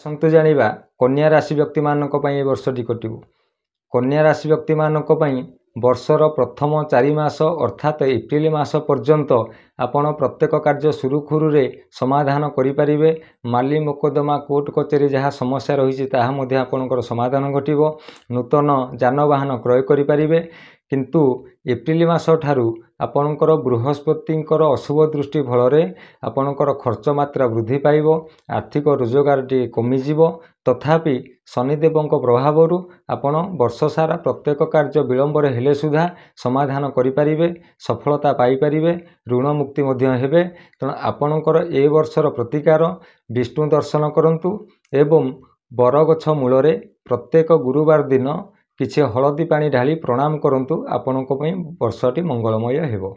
ଆସନ୍ତୁ ଜାଣିବା କନ୍ୟା ରାଶି ବ୍ୟକ୍ତିମାନଙ୍କ ପାଇଁ ଏ ବର୍ଷଟି କଟିବ କନ୍ୟା ରାଶି ବ୍ୟକ୍ତିମାନଙ୍କ ପାଇଁ ବର୍ଷର ପ୍ରଥମ ଚାରି ମାସ ଅର୍ଥାତ୍ ଏପ୍ରିଲ ମାସ ପର୍ଯ୍ୟନ୍ତ ଆପଣ ପ୍ରତ୍ୟେକ କାର୍ଯ୍ୟ ସୁରୁଖୁରୁରେ ସମାଧାନ କରିପାରିବେ ମାଲି ମକଦ୍ଦମା କୋର୍ଟ କଚେରୀ ଯାହା ସମସ୍ୟା ରହିଛି ତାହା ମଧ୍ୟ ଆପଣଙ୍କର ସମାଧାନ ଘଟିବ ନୂତନ ଯାନବାହାନ କ୍ରୟ କରିପାରିବେ କିନ୍ତୁ ଏପ୍ରିଲ ମାସ ଠାରୁ ଆପଣଙ୍କର ବୃହସ୍ପତିଙ୍କର ଅଶୁଭ ଦୃଷ୍ଟି ଫଳରେ ଆପଣଙ୍କର ଖର୍ଚ୍ଚ ମାତ୍ରା ବୃଦ୍ଧି ପାଇବ ଆର୍ଥିକ ରୋଜଗାର ଟିକେ କମିଯିବ ତଥାପି ଶନିଦେବଙ୍କ ପ୍ରଭାବରୁ ଆପଣ ବର୍ଷ ସାରା ପ୍ରତ୍ୟେକ କାର୍ଯ୍ୟ ବିଳମ୍ବରେ ହେଲେ ସୁଦ୍ଧା ସମାଧାନ କରିପାରିବେ ସଫଳତା ପାଇପାରିବେ ଋଣ ମୁକ୍ତି ମଧ୍ୟ ହେବେ ତେଣୁ ଆପଣଙ୍କର ଏ ବର୍ଷର ପ୍ରତିକାର ବିଷ୍ଣୁ ଦର୍ଶନ କରନ୍ତୁ ଏବଂ ବରଗଛ ମୂଳରେ ପ୍ରତ୍ୟେକ ଗୁରୁବାର ଦିନ କିଛି ହଳଦୀ ପାଣି ଢାଳି ପ୍ରଣାମ କରନ୍ତୁ ଆପଣଙ୍କ ପାଇଁ ବର୍ଷଟି ମଙ୍ଗଳମୟ ହେବ